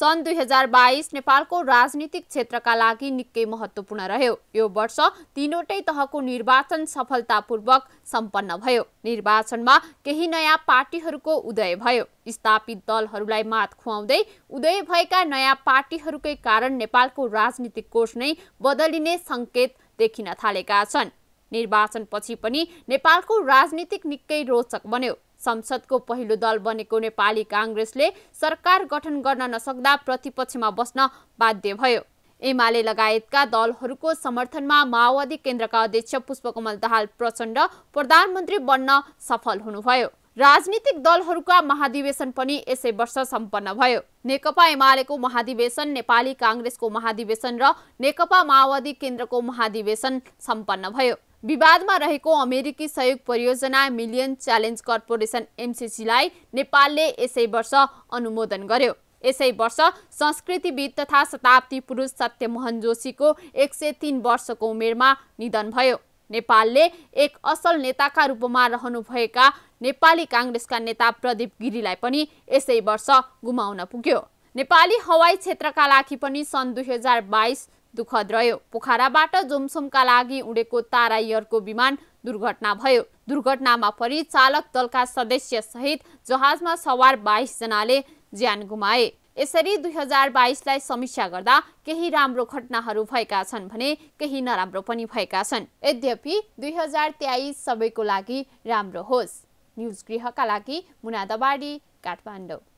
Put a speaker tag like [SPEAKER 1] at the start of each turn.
[SPEAKER 1] सन् दुई हजार बाइस नेपालको राजनीतिक क्षेत्रका लागि निकै महत्त्वपूर्ण रह्यो यो वर्ष तिनवटै तहको निर्वाचन सफलतापूर्वक सम्पन्न भयो निर्वाचनमा केही नयाँ पार्टीहरूको उदय भयो स्थापित दलहरूलाई मात खुवाउँदै उदय भएका नयाँ पार्टीहरूकै कारण नेपालको राजनीतिक कोष नै बदलिने सङ्केत देखिन थालेका छन् निर्वाचनपछि पनि नेपालको राजनीतिक निकै रोचक बन्यो संसदको पहिलो दल बनेको नेपाली काङ्ग्रेसले सरकार गठन गर्न नसक्दा प्रतिपक्षमा बस्न बाध्य भयो एमाले लगायतका दलहरूको समर्थनमा माओवादी केन्द्रका अध्यक्ष पुष्पकमल दाहाल प्रचण्ड प्रधानमन्त्री बन्न सफल हुनुभयो राजनीतिक दलहरूका महाधिवेशन पनि यसै वर्ष सम्पन्न भयो नेकपा एमालेको महाधिवेशन नेपाली काङ्ग्रेसको महाधिवेशन र नेकपा माओवादी केन्द्रको महाधिवेशन सम्पन्न भयो विवादमा रहेको अमेरिकी सहयोग परियोजना मिलियन च्यालेन्ज कर्पोरेसन एमसिसीलाई नेपालले यसै वर्ष अनुमोदन गर्यो यसै वर्ष संस्कृतिविद तथा शताब्दी पुरुष सत्यमोहन जोशीको एक सय तिन वर्षको उमेरमा निधन भयो नेपालले एक असल नेताका रूपमा रहनुभएका नेपाली काङ्ग्रेसका नेता प्रदीप गिरीलाई पनि यसै वर्ष गुमाउन पुग्यो नेपाली हवाई क्षेत्रका लागि पनि सन् दुई हजार बाइस दुखद रह्यो पोखराबाट जोमसोमका लागि उडेको तारायरको विमान दुर्घटना भयो दुर्घटनामा परि चालक दलका सदस्य सहित जहाजमा सवार जनाले ज्यान गुमाए यसरी दुई हजार बाइसलाई समीक्षा गर्दा केही राम्रो घटनाहरू भएका छन् भने केही नराम्रो पनि भएका छन् यद्यपि दुई हजार तेइस सबैको लागि राम्रो होस् न्युज गृहका लागि दबाडी काठमाडौँ